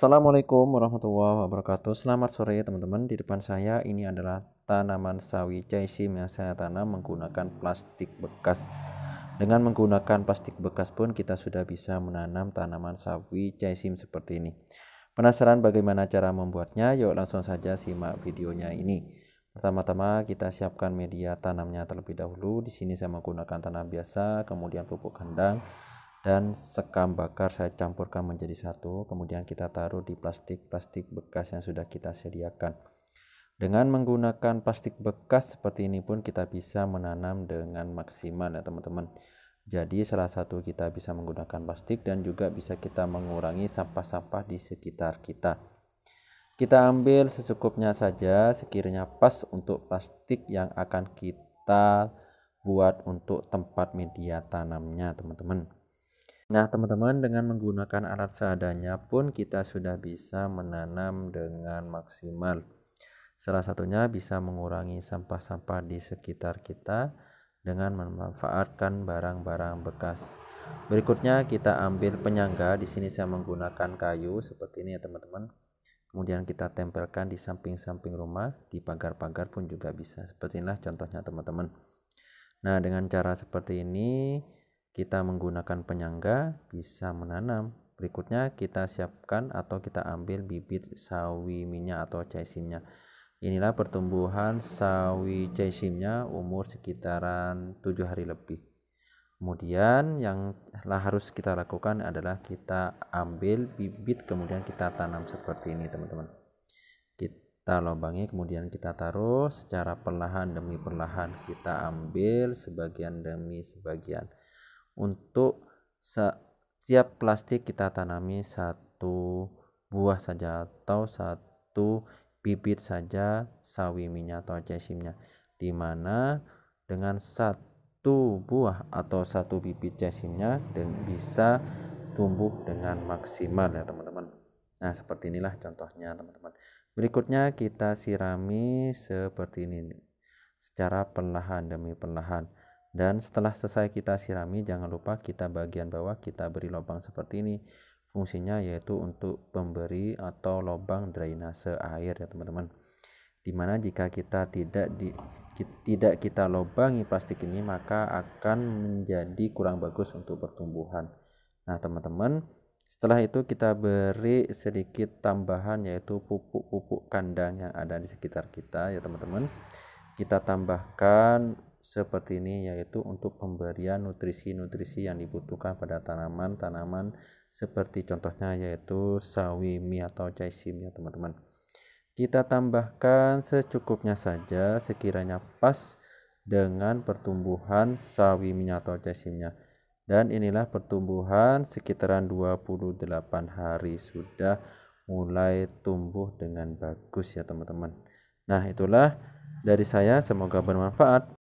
Assalamualaikum warahmatullahi wabarakatuh Selamat sore teman-teman Di depan saya ini adalah tanaman sawi caisim yang saya tanam menggunakan plastik bekas Dengan menggunakan plastik bekas pun kita sudah bisa menanam tanaman sawi caisim seperti ini Penasaran bagaimana cara membuatnya? Yuk langsung saja simak videonya ini Pertama-tama kita siapkan media tanamnya terlebih dahulu Di sini saya menggunakan tanah biasa kemudian pupuk kandang dan sekam bakar saya campurkan menjadi satu kemudian kita taruh di plastik-plastik bekas yang sudah kita sediakan dengan menggunakan plastik bekas seperti ini pun kita bisa menanam dengan maksimal ya teman-teman jadi salah satu kita bisa menggunakan plastik dan juga bisa kita mengurangi sampah-sampah di sekitar kita kita ambil secukupnya saja sekiranya pas untuk plastik yang akan kita buat untuk tempat media tanamnya teman-teman Nah, teman-teman, dengan menggunakan alat seadanya pun kita sudah bisa menanam dengan maksimal. Salah satunya bisa mengurangi sampah-sampah di sekitar kita dengan memanfaatkan barang-barang bekas. Berikutnya kita ambil penyangga. Di sini saya menggunakan kayu seperti ini ya, teman-teman. Kemudian kita tempelkan di samping-samping rumah, di pagar-pagar pun juga bisa. Seperti inilah contohnya, teman-teman. Nah, dengan cara seperti ini kita menggunakan penyangga bisa menanam. Berikutnya kita siapkan atau kita ambil bibit sawi minyak atau caisimnya. Inilah pertumbuhan sawi caisimnya umur sekitaran 7 hari lebih. Kemudian yang harus kita lakukan adalah kita ambil bibit kemudian kita tanam seperti ini teman-teman. Kita lubangi kemudian kita taruh secara perlahan demi perlahan kita ambil sebagian demi sebagian untuk setiap plastik kita tanami satu buah saja atau satu bibit saja sawi minyak atau cesimnya dimana dengan satu buah atau satu bibit cesimnya dan bisa tumbuh dengan maksimal ya teman-teman nah seperti inilah contohnya teman-teman berikutnya kita sirami seperti ini secara perlahan demi perlahan dan setelah selesai kita sirami, jangan lupa kita bagian bawah kita beri lubang seperti ini. Fungsinya yaitu untuk pemberi atau lubang drainase air ya teman-teman. Dimana jika kita tidak di tidak kita lubangi plastik ini maka akan menjadi kurang bagus untuk pertumbuhan. Nah teman-teman setelah itu kita beri sedikit tambahan yaitu pupuk-pupuk kandang yang ada di sekitar kita ya teman-teman. Kita tambahkan seperti ini yaitu untuk pemberian nutrisi-nutrisi yang dibutuhkan pada tanaman-tanaman seperti contohnya yaitu sawi mie atau caisim ya teman-teman kita tambahkan secukupnya saja sekiranya pas dengan pertumbuhan sawi mie atau caisimnya dan inilah pertumbuhan sekitaran 28 hari sudah mulai tumbuh dengan bagus ya teman-teman nah itulah dari saya semoga bermanfaat